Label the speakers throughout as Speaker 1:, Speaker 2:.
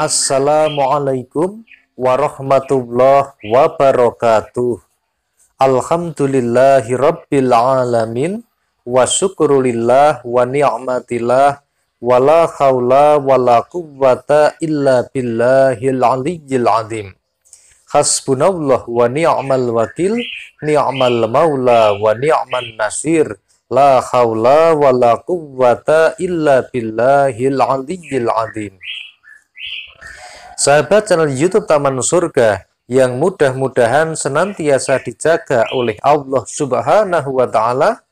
Speaker 1: Assalamualaikum warahmatullahi wabarakatuh. Alhamdulillahi rabbil alamin wa syukrulillah wa ni'matillah wala haula quwwata illa billahil aliyyil azim. Hasbunallah wa ni'mal wakil, ni'mal maula wa ni'man nasir. La haula wala quwwata illa billahil aliyyil azim. Sahabat channel YouTube Taman Surga yang mudah-mudahan senantiasa dijaga oleh Allah Subhanahu wa taala.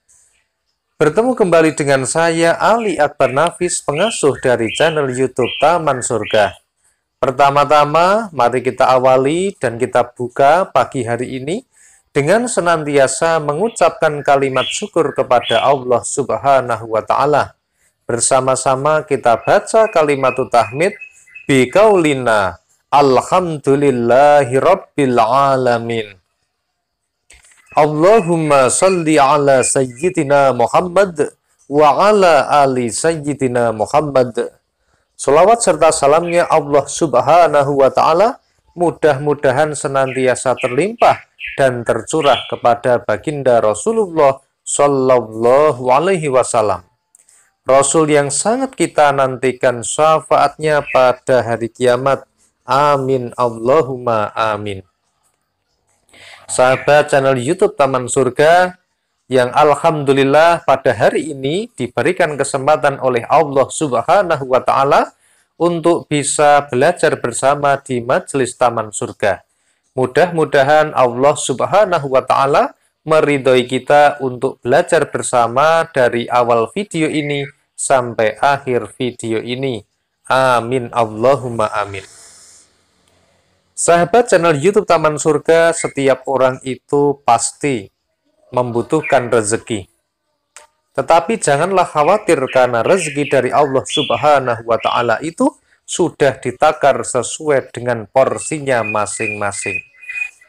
Speaker 1: Bertemu kembali dengan saya Ali Akbar Nafis, pengasuh dari channel YouTube Taman Surga. Pertama-tama, mari kita awali dan kita buka pagi hari ini dengan senantiasa mengucapkan kalimat syukur kepada Allah Subhanahu wa taala. Bersama-sama kita baca kalimat tahmid biqaulina alhamdulillahi rabbil alamin. Allahumma salli ala sayyidina Muhammad wa ala ali sayyidina Muhammad. Selawat serta salamnya Allah subhanahu wa ta'ala mudah-mudahan senantiasa terlimpah dan tercurah kepada baginda Rasulullah sallallahu alaihi wasallam. Rasul yang sangat kita nantikan syafaatnya pada hari kiamat. Amin. Allahumma amin. Sahabat channel YouTube Taman Surga yang Alhamdulillah pada hari ini diberikan kesempatan oleh Allah Subhanahu wa Ta'ala untuk bisa belajar bersama di Majelis Taman Surga. Mudah-mudahan Allah Subhanahu wa Ta'ala meridhoi kita untuk belajar bersama dari awal video ini sampai akhir video ini. Amin Allahumma amin. Sahabat channel YouTube Taman Surga, setiap orang itu pasti membutuhkan rezeki. Tetapi janganlah khawatir karena rezeki dari Allah Subhanahu wa taala itu sudah ditakar sesuai dengan porsinya masing-masing.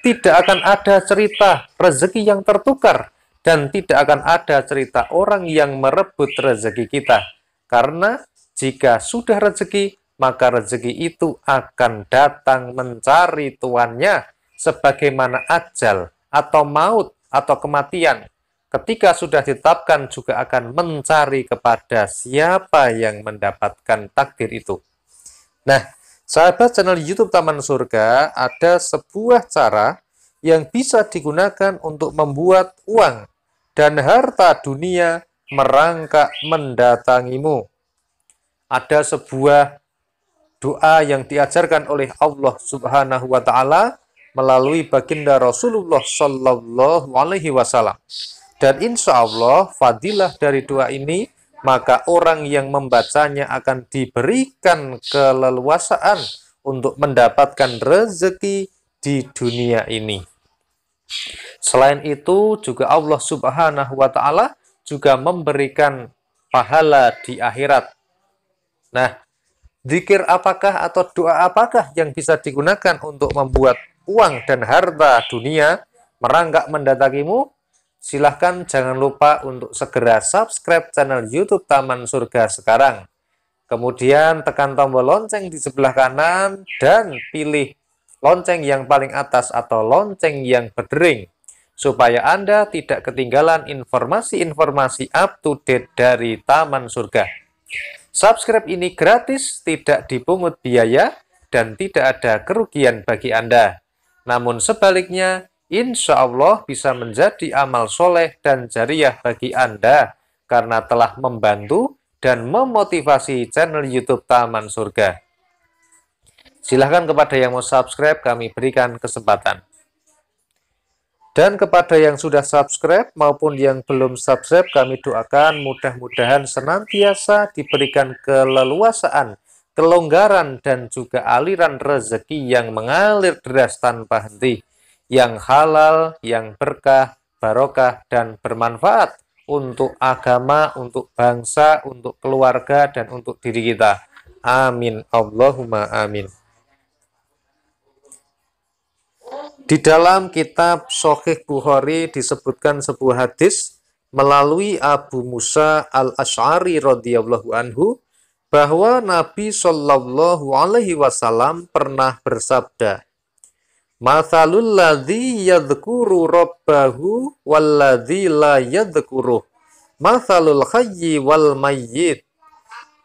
Speaker 1: Tidak akan ada cerita rezeki yang tertukar dan tidak akan ada cerita orang yang merebut rezeki kita. Karena jika sudah rezeki, maka rezeki itu akan datang mencari tuannya sebagaimana ajal atau maut atau kematian. Ketika sudah ditetapkan juga akan mencari kepada siapa yang mendapatkan takdir itu. Nah, sahabat channel YouTube Taman Surga ada sebuah cara yang bisa digunakan untuk membuat uang dan harta dunia merangkak mendatangimu. Ada sebuah doa yang diajarkan oleh Allah Subhanahu wa taala melalui baginda Rasulullah Shallallahu alaihi wasallam. Dan insya Allah fadilah dari doa ini maka orang yang membacanya akan diberikan keleluasaan untuk mendapatkan rezeki di dunia ini. Selain itu juga Allah Subhanahu wa taala juga memberikan pahala di akhirat. Nah, zikir apakah atau doa apakah yang bisa digunakan untuk membuat uang dan harta dunia merangkak mendatangimu? Silahkan jangan lupa untuk segera subscribe channel YouTube Taman Surga sekarang. Kemudian tekan tombol lonceng di sebelah kanan dan pilih lonceng yang paling atas atau lonceng yang berdering, supaya Anda tidak ketinggalan informasi-informasi up to date dari Taman Surga. Subscribe ini gratis, tidak dipungut biaya, dan tidak ada kerugian bagi Anda. Namun sebaliknya, insya Allah bisa menjadi amal soleh dan jariah bagi Anda karena telah membantu dan memotivasi channel YouTube Taman Surga. Silahkan kepada yang mau subscribe kami berikan kesempatan. Dan kepada yang sudah subscribe maupun yang belum subscribe kami doakan mudah-mudahan senantiasa diberikan keleluasaan, kelonggaran dan juga aliran rezeki yang mengalir deras tanpa henti, yang halal, yang berkah, barokah dan bermanfaat untuk agama, untuk bangsa, untuk keluarga dan untuk diri kita. Amin. Allahumma amin. Di dalam kitab Sohih Bukhari disebutkan sebuah hadis melalui Abu Musa al-Ash'ari radhiyallahu anhu bahwa Nabi Shallallahu alaihi wasallam pernah bersabda Mathalul ladzi yadhkuru rabbahu wal ladzi la yadhkuru Mathalul hayyi wal mayyit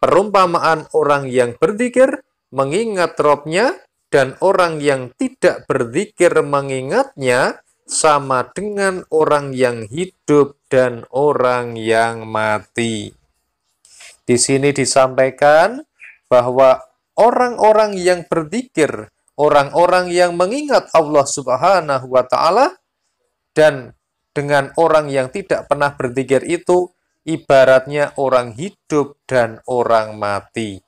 Speaker 1: Perumpamaan orang yang berzikir mengingat Robnya dan orang yang tidak berzikir mengingatnya sama dengan orang yang hidup dan orang yang mati. Di sini disampaikan bahwa orang-orang yang berzikir, orang-orang yang mengingat Allah Subhanahu wa taala dan dengan orang yang tidak pernah berzikir itu ibaratnya orang hidup dan orang mati.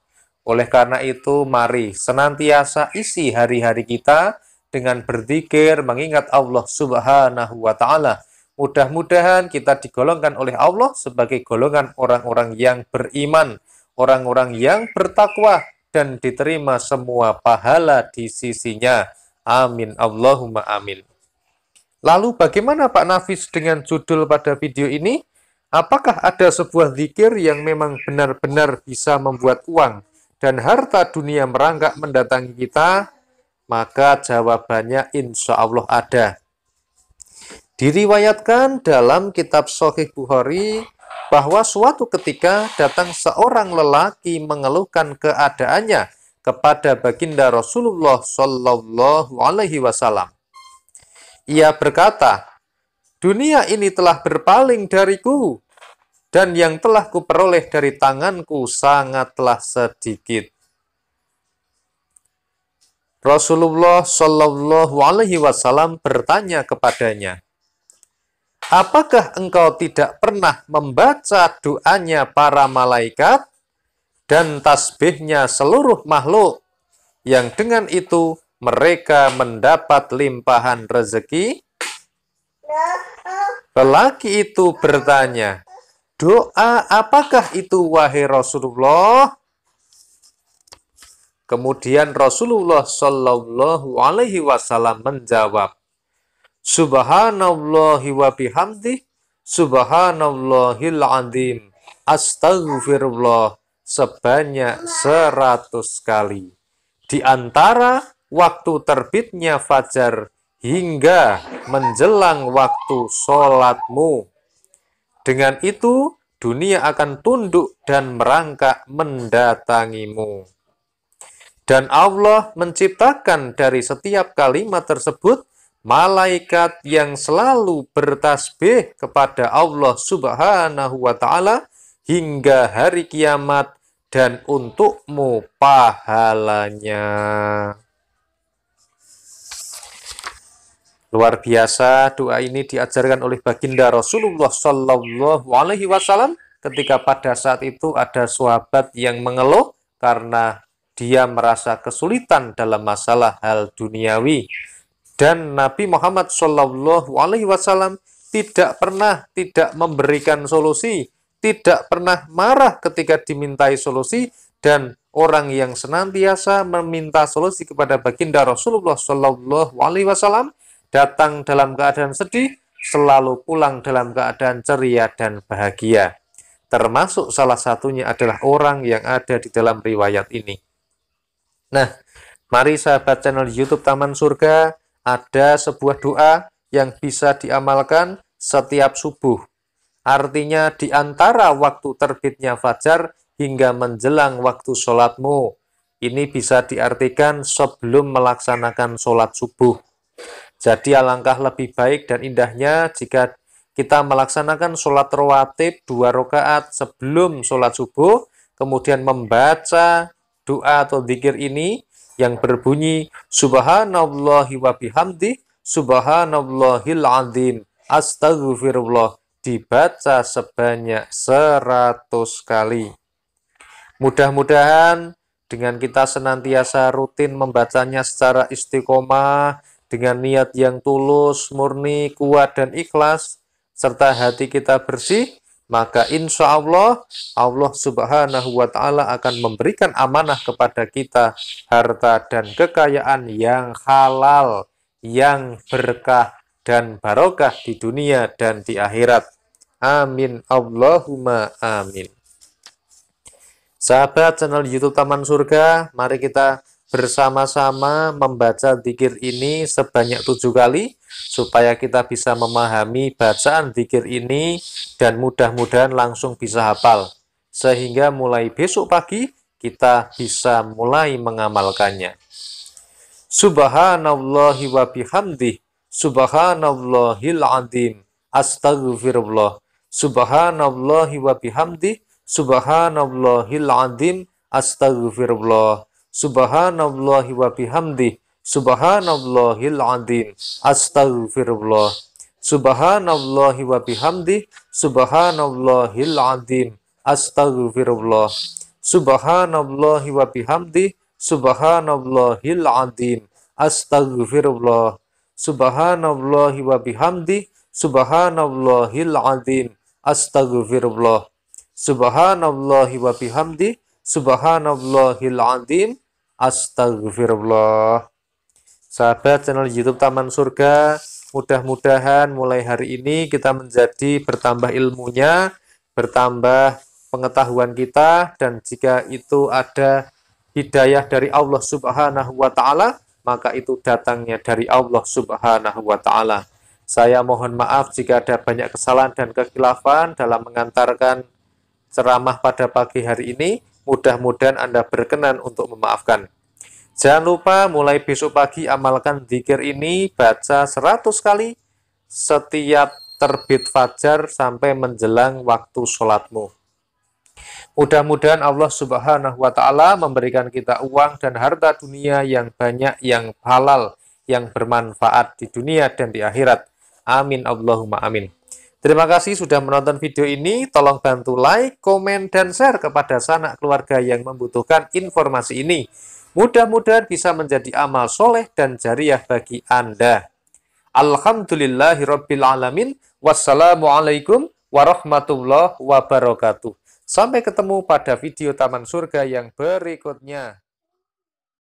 Speaker 1: Oleh karena itu, mari senantiasa isi hari-hari kita dengan berzikir mengingat Allah Subhanahu wa taala. Mudah-mudahan kita digolongkan oleh Allah sebagai golongan orang-orang yang beriman, orang-orang yang bertakwa dan diterima semua pahala di sisinya. Amin Allahumma amin. Lalu bagaimana Pak Nafis dengan judul pada video ini? Apakah ada sebuah zikir yang memang benar-benar bisa membuat uang? dan harta dunia merangkak mendatangi kita, maka jawabannya insya Allah ada. Diriwayatkan dalam kitab Sahih Bukhari bahwa suatu ketika datang seorang lelaki mengeluhkan keadaannya kepada baginda Rasulullah Shallallahu Alaihi Wasallam. Ia berkata, dunia ini telah berpaling dariku dan yang telah kuperoleh dari tanganku sangatlah sedikit. Rasulullah Shallallahu Alaihi Wasallam bertanya kepadanya, Apakah engkau tidak pernah membaca doanya para malaikat dan tasbihnya seluruh makhluk yang dengan itu mereka mendapat limpahan rezeki? Lelaki itu bertanya, Doa apakah itu wahai Rasulullah? Kemudian Rasulullah Shallallahu Alaihi Wasallam menjawab, Subhanallahi wa bihamdi, Subhanallahil Adzim, Astagfirullah sebanyak seratus kali. Di antara waktu terbitnya fajar hingga menjelang waktu sholatmu. Dengan itu, dunia akan tunduk dan merangkak mendatangimu. Dan Allah menciptakan dari setiap kalimat tersebut malaikat yang selalu bertasbih kepada Allah Subhanahu wa taala hingga hari kiamat dan untukmu pahalanya. Luar biasa doa ini diajarkan oleh baginda Rasulullah Shallallahu Alaihi Wasallam ketika pada saat itu ada sahabat yang mengeluh karena dia merasa kesulitan dalam masalah hal duniawi dan Nabi Muhammad Shallallahu Alaihi Wasallam tidak pernah tidak memberikan solusi, tidak pernah marah ketika dimintai solusi dan orang yang senantiasa meminta solusi kepada baginda Rasulullah Shallallahu Alaihi Wasallam datang dalam keadaan sedih, selalu pulang dalam keadaan ceria dan bahagia. Termasuk salah satunya adalah orang yang ada di dalam riwayat ini. Nah, mari sahabat channel YouTube Taman Surga, ada sebuah doa yang bisa diamalkan setiap subuh. Artinya di antara waktu terbitnya fajar hingga menjelang waktu sholatmu. Ini bisa diartikan sebelum melaksanakan sholat subuh. Jadi alangkah lebih baik dan indahnya jika kita melaksanakan sholat rawatib dua rakaat sebelum sholat subuh, kemudian membaca doa atau zikir ini yang berbunyi Subhanallahi wa bihamdi Subhanallahil azim Astagfirullah dibaca sebanyak seratus kali. Mudah-mudahan dengan kita senantiasa rutin membacanya secara istiqomah dengan niat yang tulus, murni, kuat, dan ikhlas, serta hati kita bersih, maka insya Allah Allah subhanahu wa ta'ala akan memberikan amanah kepada kita harta dan kekayaan yang halal, yang berkah dan barokah di dunia dan di akhirat. Amin. Allahumma amin. Sahabat channel YouTube Taman Surga, mari kita bersama-sama membaca zikir ini sebanyak tujuh kali supaya kita bisa memahami bacaan zikir ini dan mudah-mudahan langsung bisa hafal sehingga mulai besok pagi kita bisa mulai mengamalkannya. Subhanallahi wa bihamdi subhanallahil azim, astagfirullah, subhanallahi wa bihamdi subhanallahil azim, astagfirullah. Subhanallahi wa bihamdi. Subhanallahil azim. Astaghfirullah. Subhanallahi wa bihamdi. Subhanallahil azim. Astaghfirullah. Subhanallahi wa bihamdi. Subhanallahil azim. Astaghfirullah. Subhanallahi wa bihamdi. Subhanallahil azim. Astaghfirullah. Subhanallahi wa bihamdi. Subhanallahil azim. Astagfirullah. Sahabat channel YouTube Taman Surga, mudah-mudahan mulai hari ini kita menjadi bertambah ilmunya, bertambah pengetahuan kita, dan jika itu ada hidayah dari Allah Subhanahu wa Ta'ala, maka itu datangnya dari Allah Subhanahu wa Ta'ala. Saya mohon maaf jika ada banyak kesalahan dan kekilafan dalam mengantarkan ceramah pada pagi hari ini. Mudah-mudahan Anda berkenan untuk memaafkan. Jangan lupa mulai besok pagi amalkan zikir ini, baca 100 kali setiap terbit fajar sampai menjelang waktu sholatmu. Mudah-mudahan Allah Subhanahu wa taala memberikan kita uang dan harta dunia yang banyak yang halal yang bermanfaat di dunia dan di akhirat. Amin Allahumma amin. Terima kasih sudah menonton video ini. Tolong bantu like, komen, dan share kepada sanak keluarga yang membutuhkan informasi ini. Mudah-mudahan bisa menjadi amal soleh dan jariah bagi Anda. Alhamdulillahirrabbilalamin. Wassalamualaikum warahmatullahi wabarakatuh. Sampai ketemu pada video Taman Surga yang berikutnya.